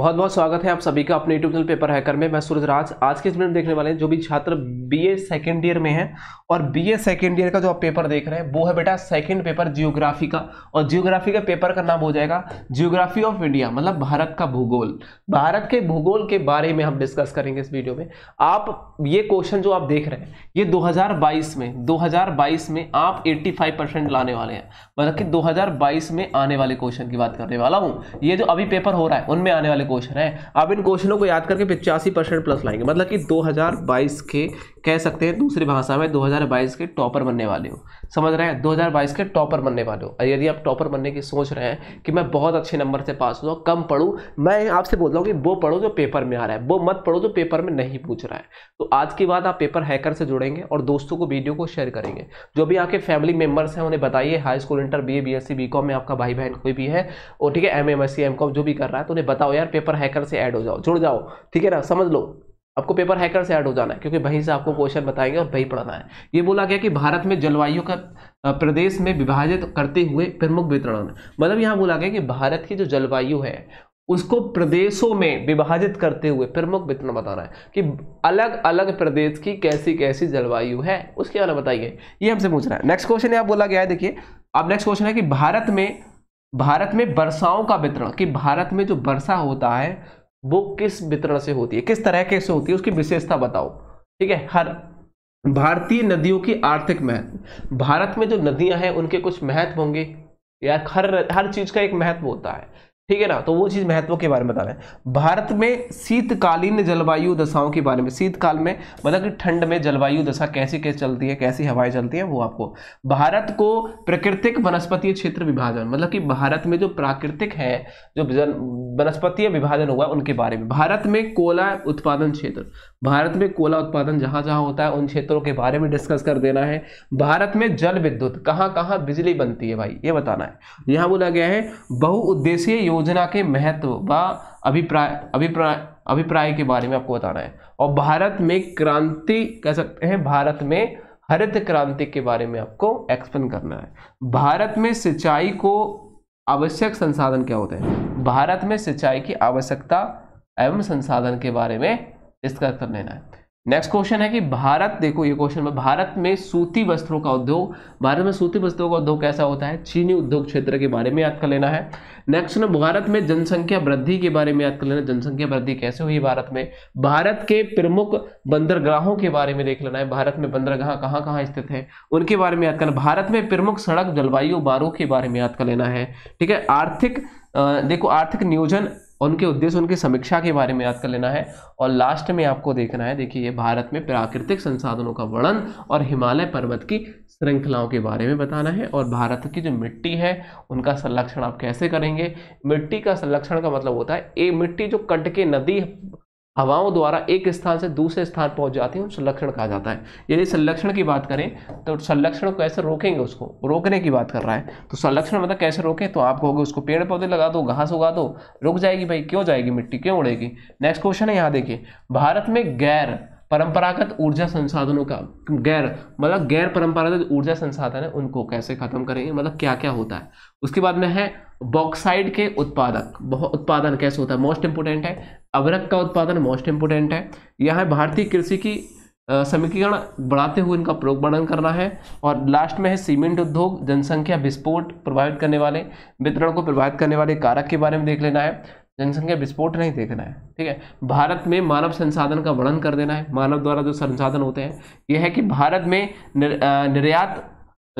बहुत बहुत स्वागत है आप सभी का अपने यूट्यूब चैनल पेपर हैकर में मैं राज आज के इस मिनट देखने वाले हैं जो भी छात्र बीए सेकेंड ईयर में है और बीए सेकेंड ईयर का जो आप पेपर देख रहे हैं वो है बेटा सेकेंड पेपर जियोग्राफी का और जियोग्राफी का पेपर का नाम हो जाएगा जियोग्राफी ऑफ इंडिया मतलब भारत का भूगोल भारत के भूगोल के बारे में हम डिस्कस करेंगे इस वीडियो में आप ये क्वेश्चन जो आप देख रहे हैं ये बाईस में बाईस में आप फाइव परसेंट लाने वाले हैं मतलब कि बाईस में आने वाले क्वेश्चन की बात करने वाला हूँ ये जो अभी पेपर हो रहा है उनमें आने वाले क्वेश्चन है अब इन क्वेश्चनों को याद करके पिचासी परसेंट प्लस लाएंगे मतलब कि 2022 के कह सकते हैं दूसरी भाषा में 2022 के टॉपर बनने वाले हो समझ रहे हैं 2022 के टॉपर बनने वाले हो यदि आप टॉपर बनने की सोच रहे हैं कि मैं बहुत अच्छे नंबर से पास हुआ कम पढ़ूँ मैं आपसे बोल रहा हूँ कि वो पढ़ो जो पेपर में आ रहा है वो मत पढ़ो जो पेपर में नहीं पूछ रहा है तो आज की बात आप पेपर हैकर से जुड़ेंगे और दोस्तों को वीडियो को शेयर करेंगे जो भी आपके फैमिली मेम्बर्स हैं उन्हें बताइए high school inter B A B S C में आपका भाई बहन कोई भी है और ठीक है M M S C M com जो भी कर रहा है तो उन्हें बताओ यार पेपर हैकर से ऐड हो जाओ जुड़ जाओ ठीक है ना समझ लो आपको पेपर हैकर से ऐड हो जाना है क्योंकि वहीं से आपको क्वेश्चन बताएंगे और वही पढ़ना है ये बोला गया कि भारत में जलवायु का प्रदेश में विभाजित करते हुए प्रमुख वितरण मतलब यहाँ बोला गया कि भारत की जो जलवायु है उसको प्रदेशों में विभाजित करते हुए प्रमुख वितरण बताना है कि अलग अलग प्रदेश की कैसी कैसी जलवायु है उसके बारे में बताइए ये हमसे पूछ रहा है नेक्स्ट क्वेश्चन यहाँ बोला गया है देखिए अब नेक्स्ट क्वेश्चन है कि भारत में भारत में वर्षाओं का वितरण कि भारत में जो वर्षा होता है वो किस वितरण से होती है किस तरह कैसे होती है उसकी विशेषता बताओ ठीक है हर भारतीय नदियों की आर्थिक महत्व भारत में जो नदियां हैं उनके कुछ महत्व होंगे या हर हर चीज़ का एक महत्व होता है ठीक है ना तो वो चीज़ महत्व के बारे में बता रहे हैं भारत में शीतकालीन जलवायु दशाओं के बारे में शीतकाल में मतलब कि ठंड में जलवायु दशा कैसी कैसे चलती है कैसी हवाएं चलती है वो आपको भारत को प्राकृतिक वनस्पतीय क्षेत्र विभाजन मतलब कि भारत में जो प्राकृतिक है जो वनस्पतीय विभाजन हुआ उनके बारे में भारत में कोला उत्पादन क्षेत्र भारत में कोला उत्पादन जहां जहां होता है उन क्षेत्रों के बारे में डिस्कस कर देना है भारत में जल विद्युत कहाँ कहाँ बिजली बनती है भाई ये बताना है यहाँ बोला गया है बहुउद्देशीय योजना योजना के महत्व व अभिप्राय अभिप्राय अभिप्राय के बारे में आपको बताना है और भारत में क्रांति कह सकते हैं भारत में हरित क्रांति के बारे में आपको एक्सप्लेन करना है भारत में सिंचाई को आवश्यक संसाधन क्या होते हैं भारत में सिंचाई की आवश्यकता एवं संसाधन के बारे में डिस्कस कर लेना है नेक्स्ट क्वेश्चन है कि भारत देखो ये क्वेश्चन में भारत में सूती वस्त्रों का उद्योग भारत में सूती वस्त्रों का उद्योग कैसा होता है चीनी उद्योग क्षेत्र के बारे में याद कर लेना है नेक्स्ट क्वेश्चन भारत में जनसंख्या वृद्धि के बारे में याद कर लेना जनसंख्या वृद्धि कैसे हुई भारत में भारत के प्रमुख बंदरगाहों के बारे में देख लेना है भारत में बंदरगाह कहाँ कहाँ स्थित है उनके बारे में याद करना भारत में प्रमुख सड़क जलवायु बारों के बारे में याद कर लेना है ठीक है आर्थिक देखो आर्थिक नियोजन उनके उद्देश्य उनकी समीक्षा के बारे में याद कर लेना है और लास्ट में आपको देखना है देखिए ये भारत में प्राकृतिक संसाधनों का वर्णन और हिमालय पर्वत की श्रृंखलाओं के बारे में बताना है और भारत की जो मिट्टी है उनका संरक्षण आप कैसे करेंगे मिट्टी का संरक्षण का मतलब होता है ये मिट्टी जो कट के नदी हवाओं द्वारा एक स्थान से दूसरे स्थान पहुंच जाते हैं संलक्षण कहा जाता है यदि संरक्षण की बात करें तो संलक्षण कैसे रोकेंगे उसको रोकने की बात कर रहा है तो संलक्षण मतलब कैसे रोकें तो आप कहोगे उसको पेड़ पौधे लगा दो घास उगा दो रुक जाएगी भाई क्यों जाएगी मिट्टी क्यों उड़ेगी नेक्स्ट क्वेश्चन है यहाँ देखिए भारत में गैर परंपरागत ऊर्जा संसाधनों का गैर मतलब गैर परंपरागत ऊर्जा संसाधन है उनको कैसे खत्म करेंगे मतलब क्या क्या होता है उसके बाद में है बॉक्साइड के उत्पादक बहुत उत्पादन कैसे होता है मोस्ट इंपोर्टेंट है अवरक का उत्पादन मोस्ट इंपोर्टेंट है यहाँ भारतीय कृषि की समीकरण बढ़ाते हुए इनका प्रयोग वर्णन करना है और लास्ट में है सीमेंट उद्योग जनसंख्या विस्फोट प्रभावित करने वाले वितरण को प्रभावित करने वाले कारक के बारे में देख लेना है जनसंख्या विस्फोट नहीं देखना है ठीक है भारत में मानव संसाधन का वर्णन कर देना है मानव द्वारा जो संसाधन होते हैं यह है कि भारत में निर्यात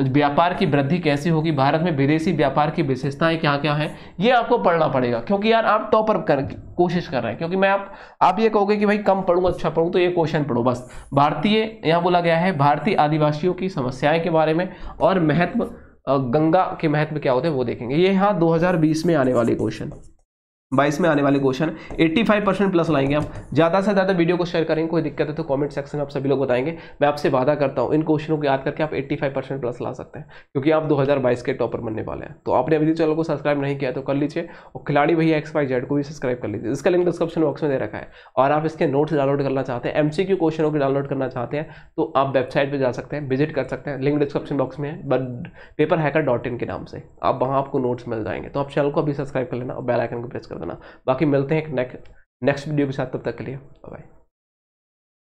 तो व्यापार की वृद्धि कैसी होगी भारत में विदेशी व्यापार की विशेषताएं क्या क्या हैं ये आपको पढ़ना पड़ेगा क्योंकि यार आप टॉपर कर कोशिश कर रहे हैं क्योंकि मैं आप आप ये कहोगे कि भाई कम पढ़ूँ अच्छा पढ़ूँ तो ये क्वेश्चन पढ़ो बस भारतीय यहाँ बोला गया है भारतीय आदिवासियों की समस्याएँ के बारे में और महत्व गंगा के महत्व क्या होते हैं वो देखेंगे ये यहाँ दो में आने वाले क्वेश्चन बाईस में आने वाले क्वेश्चन 85 परसेंट प्लस लाएंगे हम ज़्यादा से ज़्यादा वीडियो को शेयर करेंगे कोई दिक्कत है तो कमेंट सेक्शन में आप सभी लोग बताएंगे मैं आपसे वादा करता हूँ इन क्वेश्चनों को याद करके आप 85 परसेंट प्लस ला सकते हैं क्योंकि आप 2022 के टॉपर बनने वाले हैं तो आपने अभी चैनल को सब्सक्राइब नहीं किया तो कर लीजिए और खिलाड़ी भैया एक्स वाई जेड को भी सब्सक्राइब कर लीजिए इसका लिंक डिस्क्रिप्शन बॉक्स में दे रखा है और आप इसके नोट्स डाउनलोड करना चाहते हैं एम क्वेश्चनों को डाउनलोड करना चाहते हैं तो आप वेबसाइट पर जा सकते हैं विजिट कर सकते हैं लिंक डिस्क्रिप्शन बॉक्स में है बट पेपर हैकर के नाम से आप वहाँ आपको नोट्स मिल जाएंगे तो आप चैनल को अभी सब्सक्राइब कर लेना और बेलाइकन को प्रेस कर देना बाकी मिलते हैं एक नेक्स्ट नेक्स्ट वीडियो के साथ तब तक के लिए बाय